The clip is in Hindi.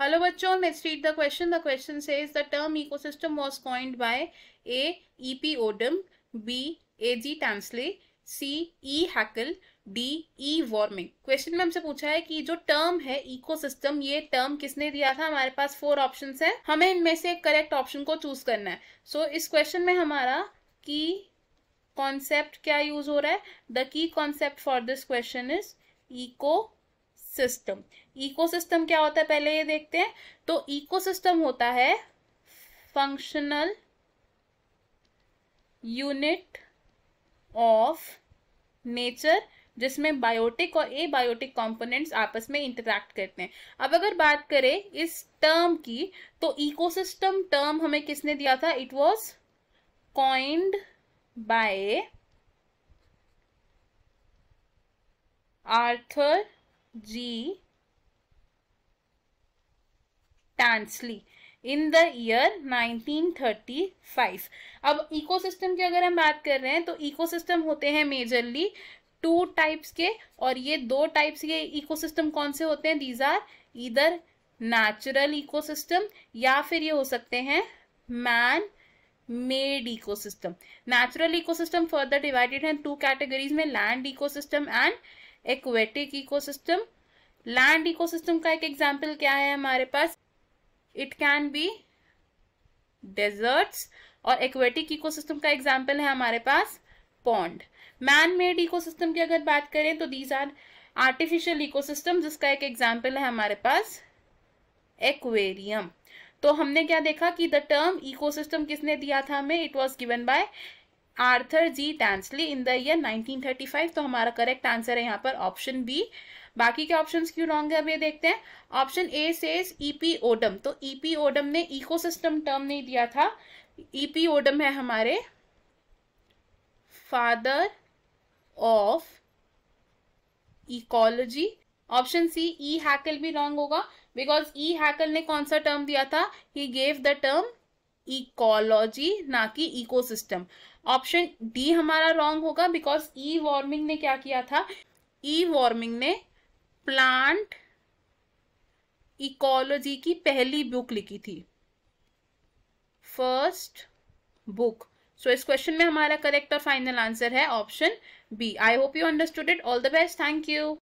हेलो बच्चों bachon, read the question the question से is the term ecosystem was coined by A E P Odum B A G Tansley, C E Haeckel D E Warming question में हमसे पूछा है कि जो टर्म है इकोसिस्टम ये टर्म किसने दिया था हमारे पास फोर ऑप्शन है हमें इनमें से करेक्ट ऑप्शन को चूज करना है सो so, इस क्वेश्चन में हमारा की कॉन्सेप्ट क्या यूज हो रहा है the key concept for this question is ecosystem ecosystem क्या होता है पहले ये देखते हैं तो इकोसिस्टम होता है फंक्शनल यूनिट ऑफ नेचर जिसमें बायोटिक और ए बायोटिक कॉम्पोनेंट्स आपस में इंटरैक्ट करते हैं अब अगर बात करें इस टर्म की तो इकोसिस्टम टर्म हमें किसने दिया था it was coined by Arthur G. Tansley in the year 1935 अब इकोसिस्टम की अगर हम बात कर रहे हैं तो इकोसिस्टम होते हैं मेजरली टू टाइप्स के और ये दो टाइप्स के इकोसिस्टम कौन से होते हैं दीज आर इधर नेचुरल इकोसिस्टम या फिर ये हो सकते हैं man made ecosystem natural ecosystem further divided है टू कैटेगरीज में land ecosystem and aquatic ecosystem land ecosystem का एक एग्जाम्पल क्या है हमारे पास इट कैन बी डेजर्ट्स और एक्वेटिक इकोसिस्टम का एग्जाम्पल है हमारे पास पॉन्ड मैन मेड इकोसिस्टम की अगर बात करें तो दीज आर आर्टिफिशियल इकोसिस्टम जिसका एक एग्जाम्पल है हमारे पास एक्वेरियम तो हमने क्या देखा कि द टर्म इकोसिस्टम किसने दिया था हमें it was given by Arthur G Tansley in the year five तो हमारा करेक्ट आंसर है यहाँ पर ऑप्शन बी बाकी के ऑप्शंस क्यों रॉन्ग है अब ये देखते हैं ऑप्शन ए से ईपी ओडम तो ईपी e ओडम ने इकोसिस्टम टर्म नहीं दिया था ईपी e ओडम है हमारे father of ecology option C E Haeckel भी रॉन्ग होगा बिकॉज ई हैकल ने कौन सा टर्म दिया था he gave the term ecology ना कि इकोसिस्टम ऑप्शन डी हमारा रॉन्ग होगा बिकॉज ई वार्मिंग ने क्या किया था ई वार्मिंग ने प्लांट इकोलॉजी की पहली बुक लिखी थी फर्स्ट बुक सो इस क्वेश्चन में हमारा करेक्ट और फाइनल आंसर है option B I hope you understood it all the best thank you